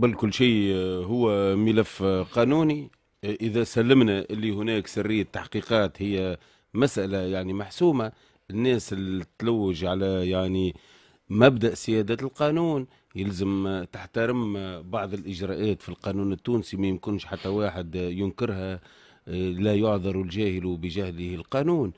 قبل كل شيء آه، هو ملف آه، قانوني آه، إذا سلمنا اللي هناك سرية تحقيقات هي مسألة يعني محسومة الناس اللي تلوج على يعني مبدأ سيادة القانون يلزم تحترم بعض الإجراءات في القانون التونسي ما يمكنش حتى واحد ينكرها لا يعذر الجاهل بجهله القانون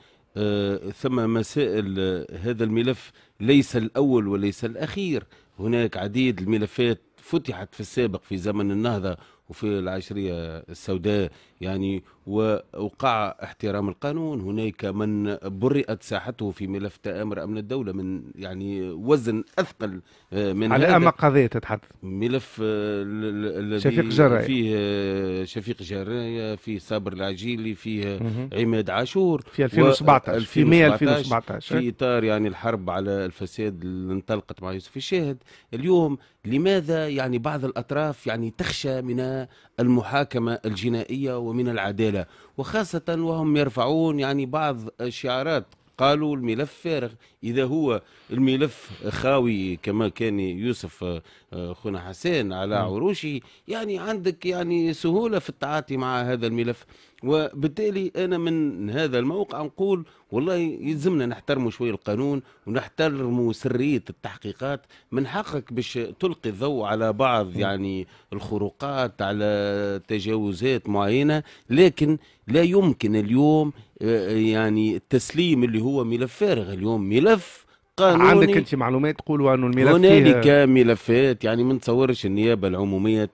ثم مسائل هذا الملف ليس الأول وليس الأخير هناك عديد الملفات فتحت في السابق في زمن النهضة وفي العشرية السوداء يعني ووقع احترام القانون هناك من برئت ساحته في ملف تآمر أمن الدولة من يعني وزن أثقل آه، من على أما قضية تتحدث ملف آه، شفيق جراية فيه آه، شفيق جراية فيه صابر العجيلي فيه عماد عاشور في 2017 في 100 2017 في إيه؟ إطار يعني الحرب على الفساد اللي انطلقت مع يوسف الشاهد اليوم لماذا يعني بعض الأطراف يعني تخشى من المحاكمة الجنائية ومن العدالة وخاصة وهم يرفعون يعني بعض الشعارات قالوا الملف فارغ إذا هو الملف خاوي كما كان يوسف آه، خونا حسين على نعم. عروشه يعني عندك يعني سهولة في التعاطي مع هذا الملف وبالتالي أنا من هذا الموقع نقول والله يلزمنا نحترموا شوي القانون ونحترموا سريه التحقيقات من حقك باش تلقي الضوء على بعض يعني الخروقات على تجاوزات معينه لكن لا يمكن اليوم آه، يعني التسليم اللي هو ملف فارغ اليوم ملف قانوني عندك انت معلومات تقولوا انه الملف هنالك ملفات يعني ما نتصورش النيابه العموميه